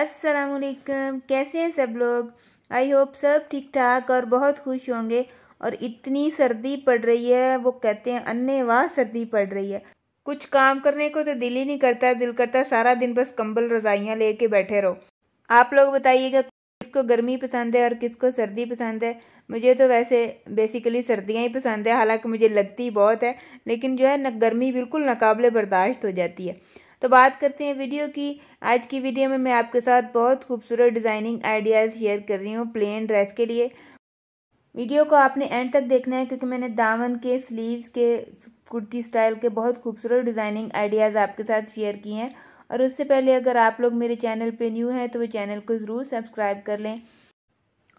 असलकम कैसे हैं सब लोग आई होप सब ठीक ठाक और बहुत खुश होंगे और इतनी सर्दी पड़ रही है वो कहते हैं अन्य वाह सर्दी पड़ रही है कुछ काम करने को तो दिल ही नहीं करता दिल करता सारा दिन बस कंबल रजाइयाँ लेके बैठे रहो आप लोग बताइएगा किसको गर्मी पसंद है और किसको सर्दी पसंद है मुझे तो वैसे बेसिकली सर्दियाँ ही पसंद है हालांकि मुझे लगती बहुत है लेकिन जो है न गर्मी बिल्कुल नाकबले बर्दाश्त हो जाती है तो बात करते हैं वीडियो की आज की वीडियो में मैं आपके साथ बहुत खूबसूरत डिज़ाइनिंग आइडियाज़ शेयर कर रही हूँ प्लेन ड्रेस के लिए वीडियो को आपने एंड तक देखना है क्योंकि मैंने दामन के स्लीव्स के कुर्ती स्टाइल के बहुत खूबसूरत डिज़ाइनिंग आइडियाज़ आपके साथ शेयर किए हैं और उससे पहले अगर आप लोग मेरे चैनल पे न्यू हैं तो वो चैनल को ज़रूर सब्सक्राइब कर लें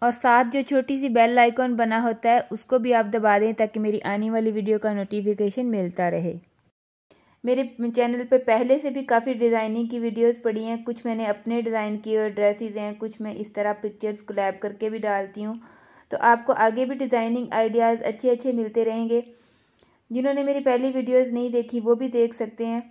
और साथ जो छोटी सी बेल आइकॉन बना होता है उसको भी आप दबा दें ताकि मेरी आने वाली वीडियो का नोटिफिकेशन मिलता रहे मेरे चैनल पे पहले से भी काफ़ी डिज़ाइनिंग की वीडियोस पड़ी हैं कुछ मैंने अपने डिज़ाइन किए हुए ड्रेसेस हैं कुछ मैं इस तरह पिक्चर्स कोलैब करके भी डालती हूँ तो आपको आगे भी डिज़ाइनिंग आइडियाज़ अच्छे अच्छे मिलते रहेंगे जिन्होंने मेरी पहली वीडियोस नहीं देखी वो भी देख सकते हैं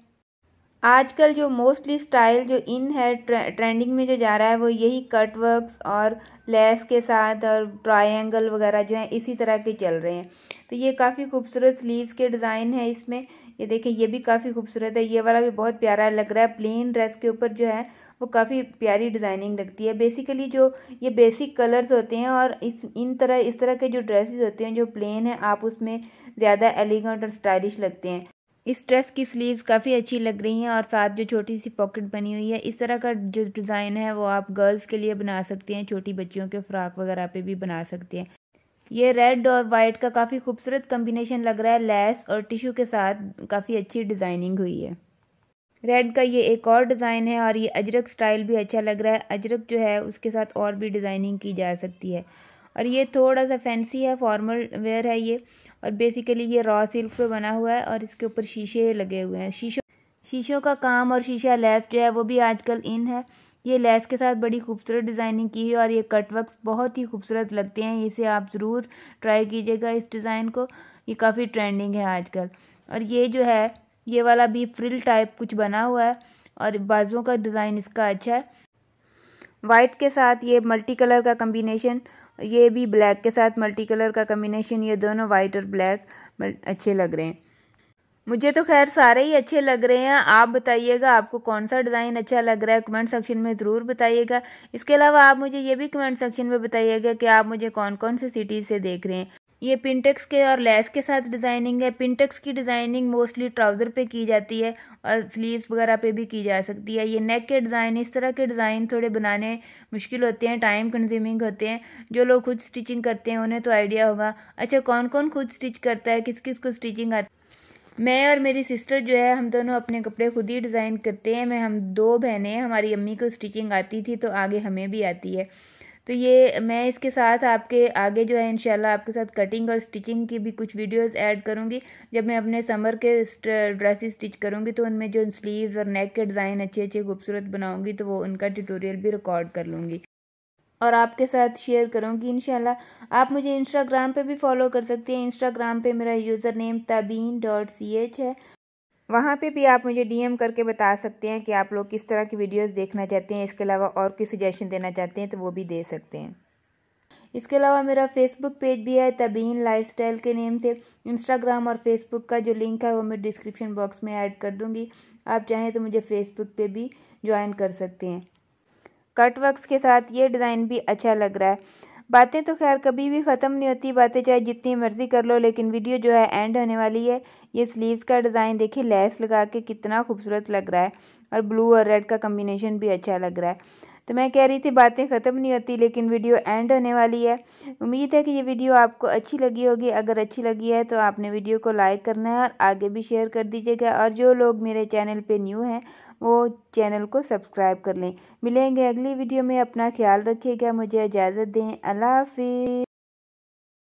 आजकल जो मोस्टली स्टाइल जो इन है ट्रेंडिंग में जो जा रहा है वो यही कटवर्क और लेस के साथ और ट्राइंगल वगैरह जो है इसी तरह के चल रहे हैं तो ये काफ़ी खूबसूरत स्लीव्स के डिज़ाइन है इसमें ये देखिए ये भी काफ़ी खूबसूरत है ये वाला भी बहुत प्यारा लग रहा है प्लेन ड्रेस के ऊपर जो है वो काफ़ी प्यारी डिज़ाइनिंग लगती है बेसिकली जो ये बेसिक कलर्स होते हैं और इस इन तरह इस तरह के जो ड्रेसेस होते हैं जो प्लेन है आप उसमें ज़्यादा एलिगेंट और स्टाइलिश लगते हैं इस ड्रेस की स्लीव्स काफ़ी अच्छी लग रही हैं और साथ जो छोटी सी पॉकेट बनी हुई है इस तरह का जो डिज़ाइन है वो आप गर्ल्स के लिए बना सकते हैं छोटी बच्चियों के फ्राक वगैरह पे भी बना सकते हैं ये रेड और वाइट का काफ़ी खूबसूरत कम्बिनेशन लग रहा है लेस और टिश्यू के साथ काफ़ी अच्छी डिज़ाइनिंग हुई है रेड का ये एक और डिज़ाइन है और ये अजरक स्टाइल भी अच्छा लग रहा है अजरक जो है उसके साथ और भी डिज़ाइनिंग की जा सकती है और ये थोड़ा सा फैंसी है फॉर्मल वेयर है ये और बेसिकली ये रॉ सिल्क पे बना हुआ है और इसके ऊपर शीशे लगे हुए हैं शीशों शीशों का काम और शीशा लेस जो है वो भी आजकल इन है ये लेस के साथ बड़ी खूबसूरत डिज़ाइनिंग की है और ये कट वर्क बहुत ही खूबसूरत लगते हैं इसे आप ज़रूर ट्राई कीजिएगा इस डिज़ाइन को ये काफ़ी ट्रेंडिंग है आजकल और ये जो है ये वाला भी फ्रिल टाइप कुछ बना हुआ है और बाजुओं का डिज़ाइन इसका अच्छा है वाइट के साथ ये मल्टी कलर का कम्बिनेशन ये भी ब्लैक के साथ मल्टी कलर का कम्बिनेशन ये दोनों वाइट और ब्लैक अच्छे लग रहे हैं मुझे तो खैर सारे ही अच्छे लग रहे हैं आप बताइएगा आपको कौन सा डिज़ाइन अच्छा लग रहा है कमेंट सेक्शन में ज़रूर बताइएगा इसके अलावा आप मुझे ये भी कमेंट सेक्शन में बताइएगा कि आप मुझे कौन कौन से सिटीज़ से देख रहे हैं ये पिंटेक्स के और लेस के साथ डिज़ाइनिंग है पिंटेक्स की डिज़ाइनिंग मोस्टली ट्राउज़र पे की जाती है और स्लीव्स वगैरह पे भी की जा सकती है ये नेक के डिज़ाइन इस तरह के डिज़ाइन थोड़े बनाने मुश्किल होते हैं टाइम कंज्यूमिंग होते हैं जो लोग खुद स्टिचिंग करते हैं उन्हें तो आइडिया होगा अच्छा कौन कौन खुद स्टिच करता है किस किस को स्टिचिंग आती मैं और मेरी सिस्टर जो है हम दोनों अपने कपड़े खुद ही डिज़ाइन करते हैं मैं हम दो बहनें हमारी अम्मी को स्टिचिंग आती थी तो आगे हमें भी आती है तो ये मैं इसके साथ आपके आगे जो है इंशाल्लाह आपके साथ कटिंग और स्टिचिंग की भी कुछ वीडियोस ऐड करूँगी जब मैं अपने समर के ड्रेसेस स्टिच करूँगी तो उनमें जो स्लीव्स और नेक के डिज़ाइन अच्छे अच्छे खूबसूरत बनाऊँगी तो वो उनका ट्यूटोरियल भी रिकॉर्ड कर लूँगी और आपके साथ शेयर करूँगी इन आप मुझे इंस्टाग्राम पे भी फॉलो कर सकते हैं इंस्टाग्राम पे मेरा user name Tabeen dot C H है वहाँ पे भी आप मुझे डीएम करके बता सकते हैं कि आप लोग किस तरह की वीडियोस देखना चाहते हैं इसके अलावा और कोई सजेशन देना चाहते हैं तो वो भी दे सकते हैं इसके अलावा मेरा फेसबुक पेज भी है तबीन लाइफस्टाइल के नेम से इंस्टाग्राम और फेसबुक का जो लिंक है वो मैं डिस्क्रिप्शन बॉक्स में ऐड कर दूँगी आप चाहें तो मुझे फेसबुक पे भी ज्वाइन कर सकते हैं कट वर्कस के साथ ये डिज़ाइन भी अच्छा लग रहा है बातें तो खैर कभी भी ख़त्म नहीं होती बातें चाहे जितनी मर्ज़ी कर लो लेकिन वीडियो जो है एंड होने वाली है ये स्लीव्स का डिज़ाइन देखिए लेस लगा के कितना खूबसूरत लग रहा है और ब्लू और रेड का कम्बिनेशन भी अच्छा लग रहा है तो मैं कह रही थी बातें ख़त्म नहीं होती लेकिन वीडियो एंड होने वाली है उम्मीद है कि ये वीडियो आपको अच्छी लगी होगी अगर अच्छी लगी है तो आपने वीडियो को लाइक करना है और आगे भी शेयर कर दीजिएगा और जो लोग मेरे चैनल पर न्यू हैं वो चैनल को सब्सक्राइब कर लें मिलेंगे अगली वीडियो में अपना ख्याल रखिएगा मुझे इजाज़त दें अल्लाह हाफिज़